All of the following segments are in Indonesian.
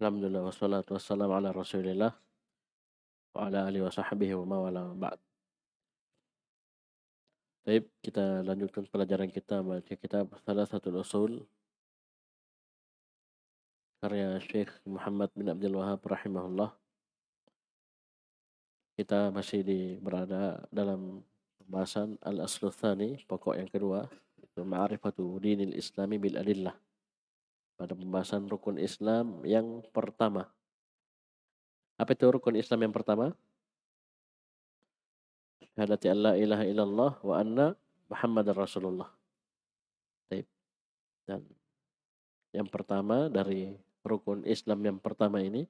Alhamdulillah wassalatu wassalamu ala rasulillah wa ala alihi wa sahbihi wa mawala ba'd. Baik, kita lanjutkan pelajaran kita membaca kitab salah satu usul karya Syekh Muhammad bin Abdul Wahab rahimahullah. Kita masih di, berada dalam pembahasan al-aslu pokok yang kedua, itu ma'rifatu dinil islami bil adillah pada pembahasan rukun Islam yang pertama. Apa itu rukun Islam yang pertama? Syahadati Allah ilaha illallah wa anna Muhammad Rasulullah. Taip. Dan yang pertama dari rukun Islam yang pertama ini,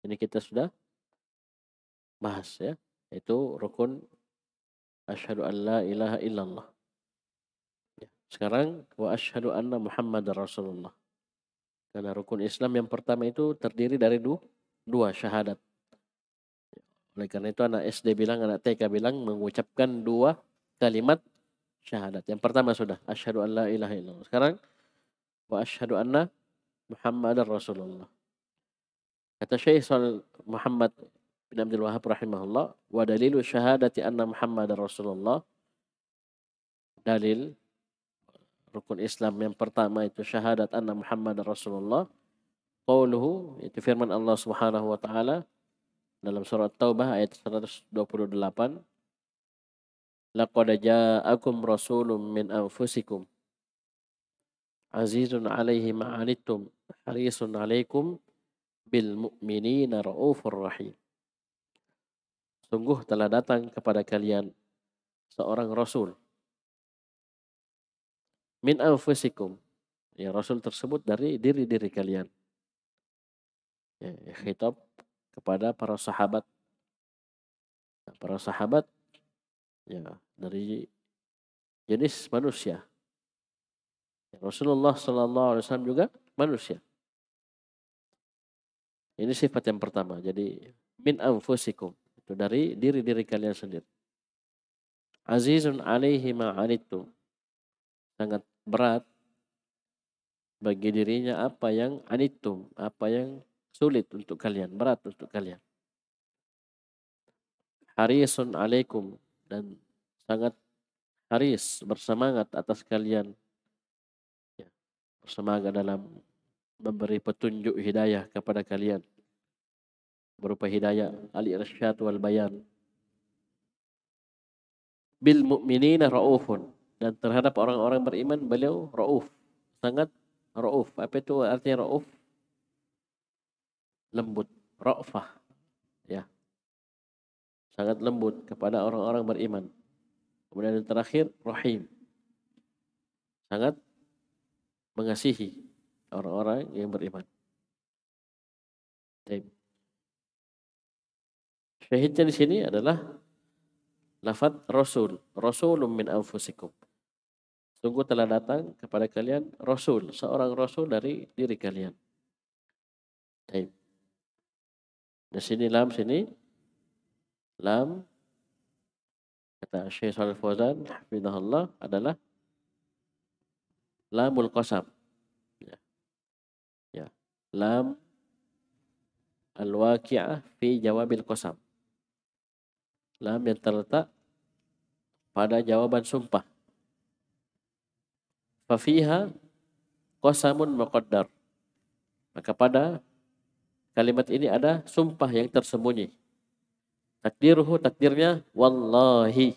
ini kita sudah bahas ya, itu rukun asyhadu an la ilaha illallah. Ya, sekarang wa asyhadu anna Muhammad Rasulullah. Karena rukun Islam yang pertama itu terdiri dari dua, syahadat. Oleh karena itu anak SD bilang, anak TK bilang mengucapkan dua kalimat syahadat. Yang pertama sudah asyhadu an la ilaha illallah. Sekarang wa asyhadu anna Muhammadar Rasulullah. Kata Syekh Muhammad bin Abdul Wahab rahimahullah, wa dalilu syahadati anna Muhammadar Rasulullah dalil rukun Islam yang pertama itu syahadat anna Muhammad Rasulullah. Qauluhu itu firman Allah Subhanahu wa taala dalam surat Taubah ayat 128. Laqad ja'akum rasulun min anfusikum azizun alaihi ma'anittum harisun alaikum bil mu'minina raufur rahim. Sungguh telah datang kepada kalian seorang rasul min anfusikum. Ya Rasul tersebut dari diri-diri kalian. Ya, ya, khitab kepada para sahabat. Nah, para sahabat ya dari jenis manusia. Ya, Rasulullah Shallallahu Alaihi Wasallam juga manusia. Ini sifat yang pertama. Jadi min anfusikum itu dari diri diri kalian sendiri. Azizun alaihi ma'anittum sangat berat bagi dirinya apa yang anitum, apa yang sulit untuk kalian, berat untuk kalian. Harisun alaikum dan sangat haris bersemangat atas kalian. Ya, bersemangat dalam memberi petunjuk hidayah kepada kalian berupa hidayah al-irsyad wal bayan bil mu'minina raufun dan terhadap orang-orang beriman beliau rauf, sangat rauf. Apa itu artinya rauf? Lembut, raufah. Ya. Sangat lembut kepada orang-orang beriman. Kemudian yang terakhir rahim. Sangat mengasihi orang-orang yang beriman. Taib. Syahidnya di sini adalah lafat rasul, rasulun min anfusikum. Sungguh telah datang kepada kalian Rasul, seorang Rasul dari diri kalian. Taib. Di sini lam sini lam kata Syekh Shalal Fauzan Allah adalah lamul qasam. Ya. ya. Lam al-waqi'ah fi jawabil qasam. Lam yang terletak pada jawaban sumpah. Fafiha qasamun muqaddar. Maka pada kalimat ini ada sumpah yang tersembunyi. Takdiruhu takdirnya wallahi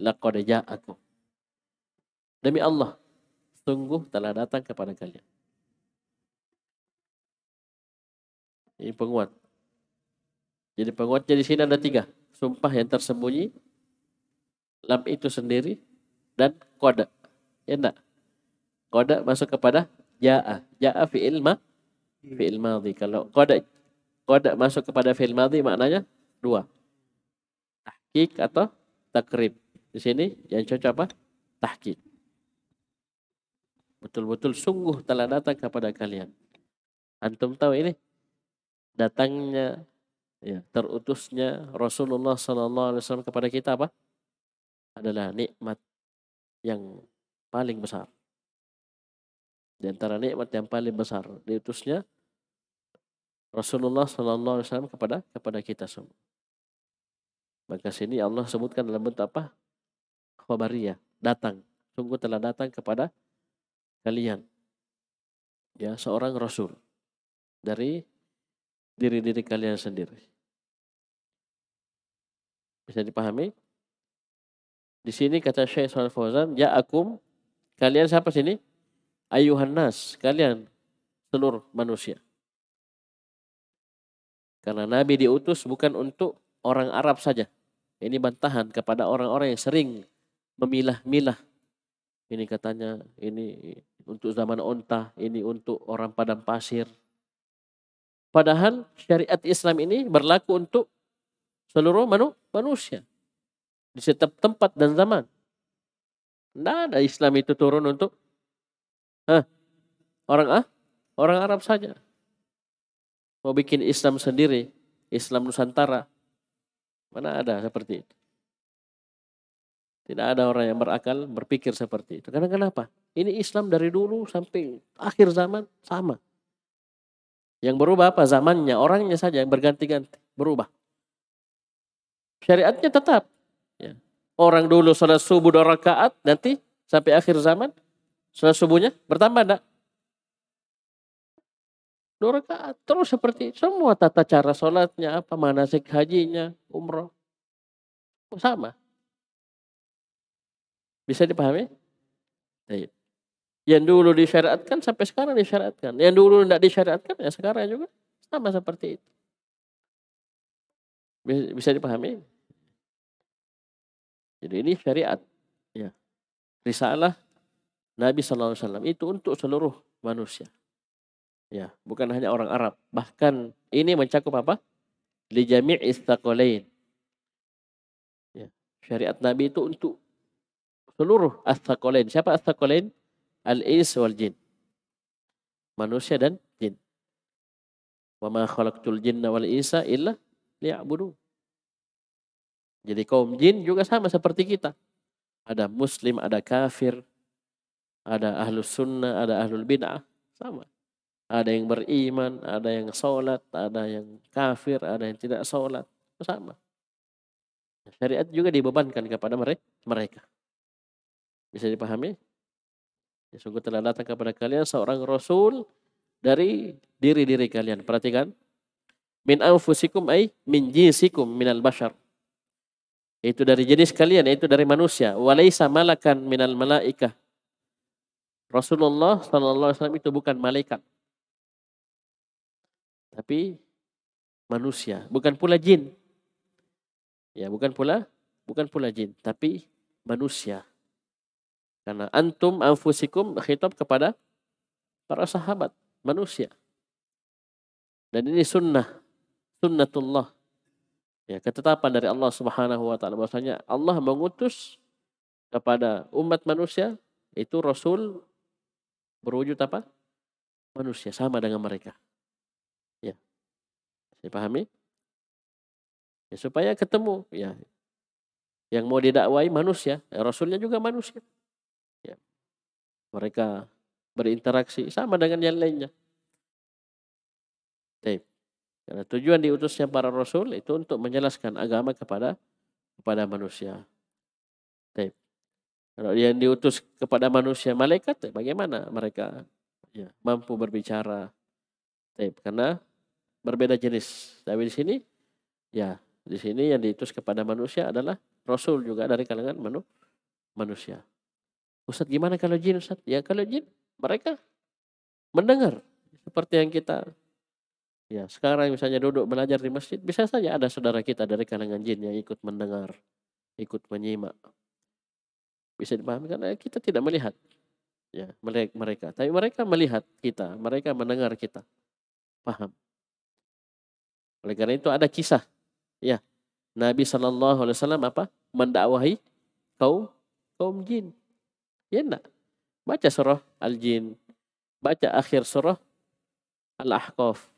laqad aku. Demi Allah, sungguh telah datang kepada kalian. Ini penguat. Jadi penguatnya di sini ada tiga. Sumpah yang tersembunyi, lam itu sendiri, dan kode. Ya enggak? Koda masuk kepada ja'a. Ja'a fi'il ma hmm. fi'il madhi. Kalau koda koda masuk kepada fi'il madhi maknanya dua. Tahkik atau takrib. Di sini yang cocok apa? Tahkik. Betul-betul sungguh telah datang kepada kalian. Antum tahu ini? Datangnya ya, terutusnya Rasulullah Sallallahu Alaihi Wasallam kepada kita apa? Adalah nikmat yang paling besar. Di antara nikmat yang paling besar diutusnya Rasulullah Sallallahu Alaihi Wasallam kepada kepada kita semua. Maka sini Allah sebutkan dalam bentuk apa? Khabariyah, datang. Sungguh telah datang kepada kalian. Ya, seorang Rasul dari diri-diri kalian sendiri. Bisa dipahami? Di sini kata Syekh Shalal Fauzan, ya akum, kalian siapa sini? Ayuhan nas, kalian seluruh manusia. Karena Nabi diutus bukan untuk orang Arab saja. Ini bantahan kepada orang-orang yang sering memilah-milah. Ini katanya, ini untuk zaman onta, ini untuk orang padang pasir. Padahal syariat Islam ini berlaku untuk seluruh manu manusia di setiap tempat dan zaman. Tidak ada Islam itu turun untuk Hah? Orang ah? Orang Arab saja. Mau bikin Islam sendiri, Islam Nusantara. Mana ada seperti itu? Tidak ada orang yang berakal berpikir seperti itu. Karena kenapa? Ini Islam dari dulu sampai akhir zaman sama. Yang berubah apa? Zamannya, orangnya saja yang berganti-ganti, berubah. Syariatnya tetap. Ya. Orang dulu sholat subuh dua rakaat, nanti sampai akhir zaman Salat subuhnya bertambah enggak? Dua rakaat terus seperti semua tata cara sholatnya apa manasik hajinya umroh oh, sama bisa dipahami? Ayo. Yang dulu disyariatkan sampai sekarang disyariatkan. Yang dulu tidak disyariatkan ya sekarang juga sama seperti itu. Bisa dipahami? Jadi ini syariat. Ya. Risalah Nabi SAW itu untuk seluruh manusia. Ya, bukan hanya orang Arab. Bahkan ini mencakup apa? Lijami' istaqolain. Ya, syariat Nabi itu untuk seluruh astaqolain. Siapa astaqolain? Al-ins wal jin. Manusia dan jin. Wa ma khalaqtul jinna wal insa illa liya'budu. Jadi kaum jin juga sama seperti kita. Ada muslim, ada kafir, ada ahlus sunnah, ada ahlul bid'ah, sama. Ada yang beriman, ada yang sholat, ada yang kafir, ada yang tidak sholat, sama. Syariat juga dibebankan kepada mereka. Bisa dipahami? Ya, sungguh telah datang kepada kalian seorang rasul dari diri-diri kalian. Perhatikan. Min anfusikum ay min jinsikum minal bashar. Itu dari jenis kalian, itu dari manusia. Walaisa malakan minal malaikah Rasulullah Sallallahu Alaihi Wasallam itu bukan malaikat, tapi manusia. Bukan pula jin. Ya, bukan pula, bukan pula jin, tapi manusia. Karena antum anfusikum khitab kepada para sahabat, manusia. Dan ini sunnah, sunnatullah. Ya, ketetapan dari Allah Subhanahu wa taala bahwasanya Allah mengutus kepada umat manusia itu rasul berwujud apa? Manusia sama dengan mereka. Ya. Saya pahami? Ya, supaya ketemu ya. Yang mau didakwai manusia, ya, rasulnya juga manusia. Ya. Mereka berinteraksi sama dengan yang lainnya. Taip. Karena tujuan diutusnya para rasul itu untuk menjelaskan agama kepada kepada manusia. Taip. Kalau yang diutus kepada manusia, malaikat eh, bagaimana mereka ya, mampu berbicara? Taip, karena berbeda jenis. Tapi di sini, ya di sini yang diutus kepada manusia adalah Rasul juga dari kalangan manu, manusia. Ustadz gimana kalau jin Ustadz? Ya kalau jin mereka mendengar seperti yang kita ya sekarang misalnya duduk belajar di masjid bisa saja ada saudara kita dari kalangan jin yang ikut mendengar, ikut menyimak bisa dipahami karena kita tidak melihat ya mereka tapi mereka melihat kita mereka mendengar kita paham oleh karena itu ada kisah ya Nabi Shallallahu Alaihi Wasallam apa mendakwahi kaum kaum jin ya enggak baca surah al jin baca akhir surah al ahqaf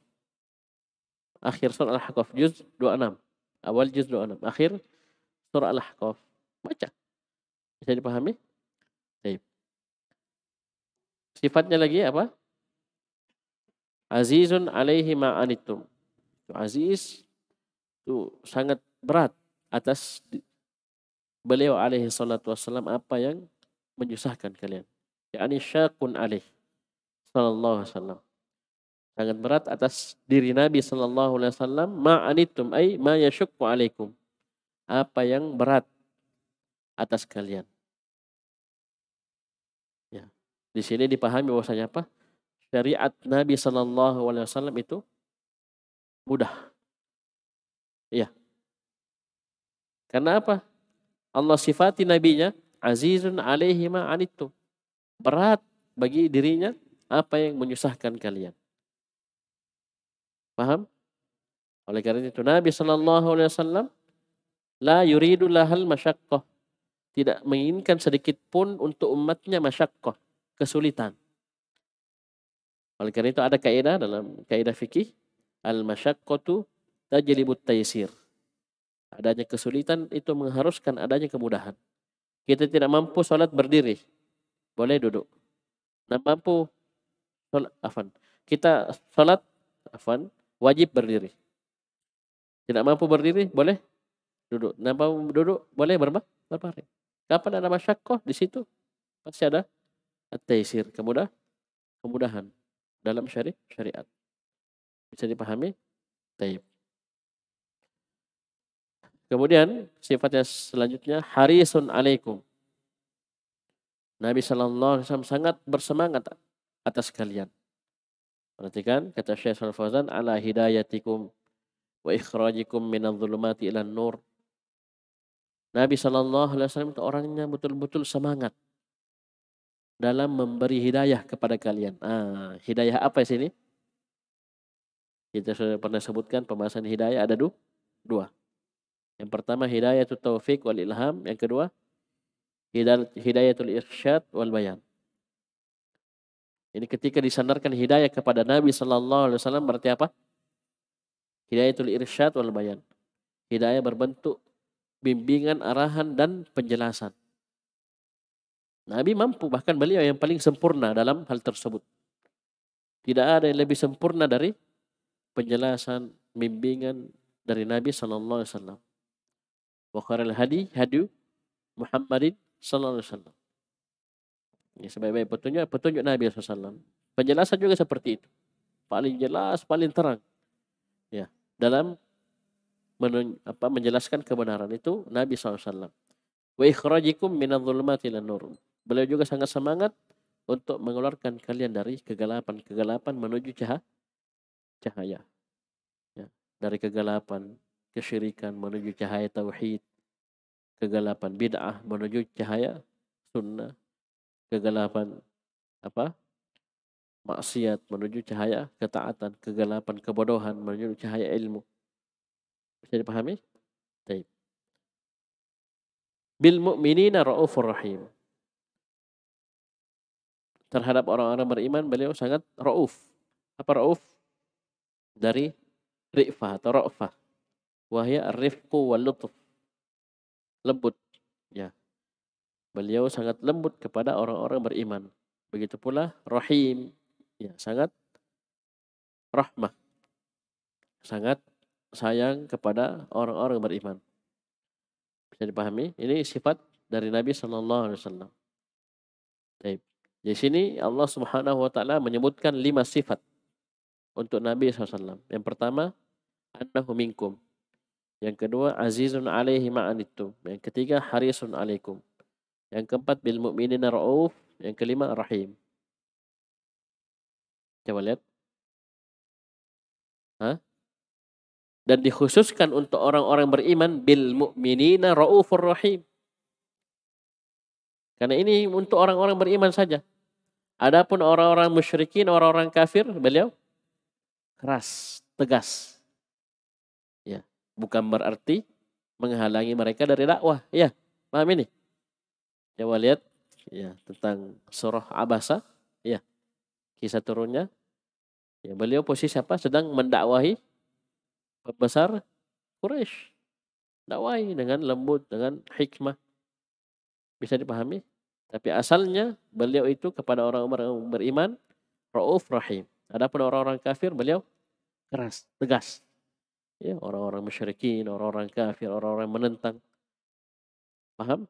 akhir surah al ahqaf juz 26 awal juz 26 akhir surah al ahqaf baca bisa dipahami? Baik. Sifatnya lagi apa? Azizun alaihi itu Aziz itu sangat berat atas beliau alaihi salatu wassalam apa yang menyusahkan kalian. Yani syakun alaih sallallahu alaihi wasallam. Sangat berat atas diri Nabi sallallahu alaihi wasallam ma'anitum ay ma yashukku alaikum. Apa yang berat atas kalian. Ya. Di sini dipahami bahwasanya apa? Syariat Nabi Shallallahu Alaihi Wasallam itu mudah. Iya. Karena apa? Allah sifati nabinya azizun alaihi ma anittu. Berat bagi dirinya apa yang menyusahkan kalian. Paham? Oleh karena itu Nabi sallallahu Alaihi Wasallam la yuridu lahal masyakoh tidak menginginkan sedikit pun untuk umatnya masyakoh, kesulitan. Oleh karena itu ada kaidah dalam kaidah fikih al masyakotu tajlibut taysir. Adanya kesulitan itu mengharuskan adanya kemudahan. Kita tidak mampu sholat berdiri, boleh duduk. Nah mampu sholat, afan. Kita sholat, afan, wajib berdiri. Tidak mampu berdiri, boleh duduk. Nah mampu duduk, boleh berapa? Berbaring. Kapan ada masyakoh? Di situ. Pasti ada at-taisir. Kemudah, kemudahan dalam syari syariat. Bisa dipahami? Taib. Kemudian sifatnya selanjutnya harisun alaikum. Nabi Shallallahu Alaihi Wasallam sangat bersemangat atas kalian. Perhatikan kata Syekh Al Fauzan ala hidayatikum wa ikhrajikum minadh dhulumati ilan nur Nabi Shallallahu Alaihi Wasallam itu orangnya betul-betul semangat dalam memberi hidayah kepada kalian. Ah, hidayah apa sini? Kita sudah pernah sebutkan pembahasan hidayah ada du dua. Yang pertama hidayah itu taufik wal ilham. Yang kedua hidayah hidayatul irsyad wal bayan. Ini ketika disandarkan hidayah kepada Nabi Shallallahu Alaihi Wasallam berarti apa? Hidayah Hidayatul irsyad wal bayan. Hidayah berbentuk bimbingan, arahan, dan penjelasan. Nabi mampu, bahkan beliau yang paling sempurna dalam hal tersebut. Tidak ada yang lebih sempurna dari penjelasan, bimbingan dari Nabi saw Alaihi hadi hadu Muhammadin saw Ini sebaik-baik petunjuk, petunjuk Nabi SAW. Penjelasan juga seperti itu. Paling jelas, paling terang. Ya, dalam men, apa, menjelaskan kebenaran itu Nabi SAW. Wa ikhrajikum minadzulmati nur. Beliau juga sangat semangat untuk mengeluarkan kalian dari kegelapan-kegelapan menuju cah cahaya. Ya, dari kegelapan, kesyirikan menuju cahaya tauhid, kegelapan bid'ah menuju cahaya sunnah, kegelapan apa? maksiat menuju cahaya ketaatan, kegelapan kebodohan menuju cahaya ilmu. Bisa dipahami? Baik. Bil mu'minina ra'ufur rahim. Terhadap orang-orang beriman beliau sangat ra'uf. Apa ra'uf? Dari ri'fah atau ra'fah. Wahya rifku wal lutuf. Lembut. Ya. Beliau sangat lembut kepada orang-orang beriman. Begitu pula rahim. Ya, sangat rahmah. Sangat sayang kepada orang-orang beriman. Bisa dipahami? Ini sifat dari Nabi Sallallahu Alaihi Wasallam. Baik. Di sini Allah Subhanahu Wa Taala menyebutkan lima sifat untuk Nabi SAW. Yang pertama, annahu minkum. Yang kedua, azizun alaihi ma'anittu. Yang ketiga, harisun alaikum. Yang keempat, bil mu'minin ra'uf. Yang kelima, rahim. Coba lihat. Hah? dan dikhususkan untuk orang-orang beriman bil mu'minina raufur rahim. Karena ini untuk orang-orang beriman saja. Adapun orang-orang musyrikin, orang-orang kafir, beliau keras, tegas. Ya, bukan berarti menghalangi mereka dari dakwah. Ya, paham ini? Coba lihat ya tentang surah Abasa, ya. Kisah turunnya. Ya, beliau posisi apa? Sedang mendakwahi pembesar Quraisy. Dakwai dengan lembut, dengan hikmah. Bisa dipahami? Tapi asalnya beliau itu kepada orang orang beriman, ra'uf rahim. Adapun orang-orang kafir beliau keras, tegas. Ya, orang-orang musyrikin, orang-orang kafir, orang-orang menentang. Paham?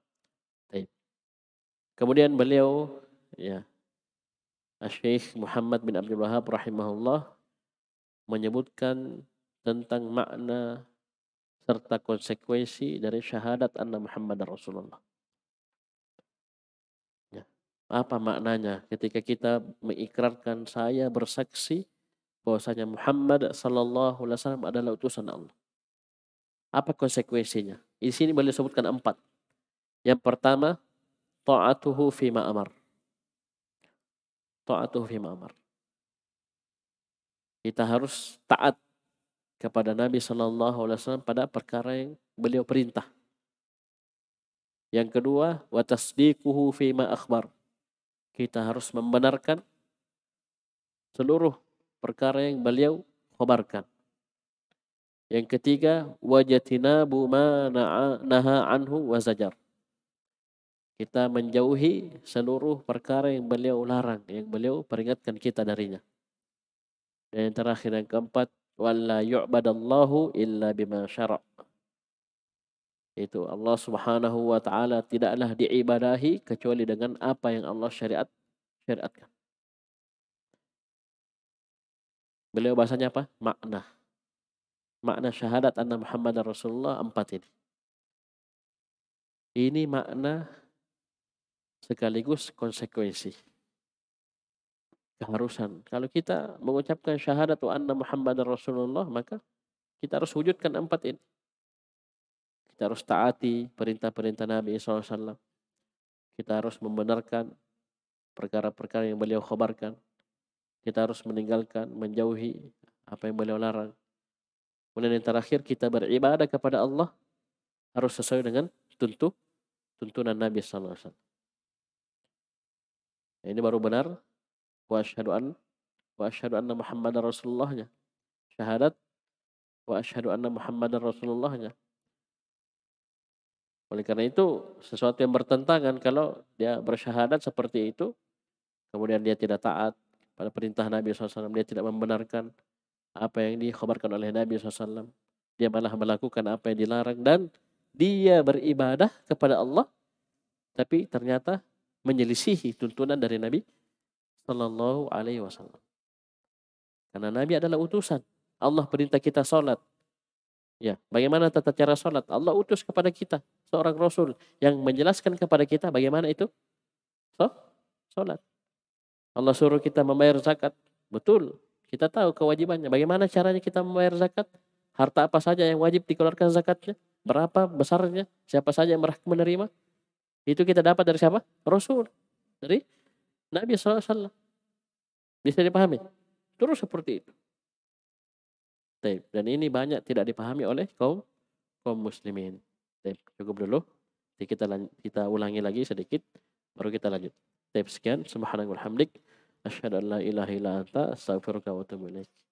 Baik. Kemudian beliau ya Syekh Muhammad bin Abdul Wahab rahimahullah menyebutkan tentang makna serta konsekuensi dari syahadat anna Muhammad Rasulullah. Ya. Apa maknanya ketika kita mengikrarkan saya bersaksi bahwasanya Muhammad sallallahu alaihi wasallam adalah utusan Allah. Apa konsekuensinya? Di sini boleh disebutkan empat. Yang pertama, ta'atuhu fi ma'amar. Ta'atuhu fi ma'amar. Kita harus taat kepada Nabi Shallallahu Alaihi Wasallam pada perkara yang beliau perintah. Yang kedua, watasdikuhu fima akhbar. Kita harus membenarkan seluruh perkara yang beliau khabarkan. Yang ketiga, wajatinabu ma naha anhu wazajar. Kita menjauhi seluruh perkara yang beliau larang, yang beliau peringatkan kita darinya. Dan yang terakhir yang keempat, walla yu'badallahu illa bima syara' itu Allah Subhanahu wa taala tidaklah diibadahi kecuali dengan apa yang Allah syariat syariatkan. Beliau bahasanya apa? Makna. Makna syahadat anna Muhammad Rasulullah empat ini. Ini makna sekaligus konsekuensi keharusan. Kalau kita mengucapkan syahadat wa anna Muhammad Rasulullah, maka kita harus wujudkan empat ini. Kita harus taati perintah-perintah Nabi SAW. Kita harus membenarkan perkara-perkara yang beliau khabarkan. Kita harus meninggalkan, menjauhi apa yang beliau larang. Kemudian yang terakhir, kita beribadah kepada Allah harus sesuai dengan tuntut, tuntunan Nabi SAW. Ini baru benar wa asyhadu an wa asyhadu anna Muhammadar Rasulullahnya. Syahadat wa asyhadu anna Muhammadar Rasulullahnya. Oleh karena itu, sesuatu yang bertentangan kalau dia bersyahadat seperti itu, kemudian dia tidak taat pada perintah Nabi SAW, dia tidak membenarkan apa yang dikhabarkan oleh Nabi SAW. Dia malah melakukan apa yang dilarang dan dia beribadah kepada Allah, tapi ternyata menyelisihi tuntunan dari Nabi Shallallahu Alaihi Wasallam. Karena Nabi adalah utusan. Allah perintah kita sholat. Ya, bagaimana tata cara sholat? Allah utus kepada kita seorang Rasul yang menjelaskan kepada kita bagaimana itu so, sholat. Allah suruh kita membayar zakat. Betul, kita tahu kewajibannya. Bagaimana caranya kita membayar zakat? Harta apa saja yang wajib dikeluarkan zakatnya? Berapa besarnya? Siapa saja yang berhak menerima? Itu kita dapat dari siapa? Rasul. Dari Nabi SAW. Bisa dipahami? Terus seperti itu. Dan ini banyak tidak dipahami oleh kaum kaum muslimin. Cukup dulu. kita kita ulangi lagi sedikit baru kita lanjut. sekian subhanakallahumma hamdik asyhadu an la ilaha illa anta wa atubu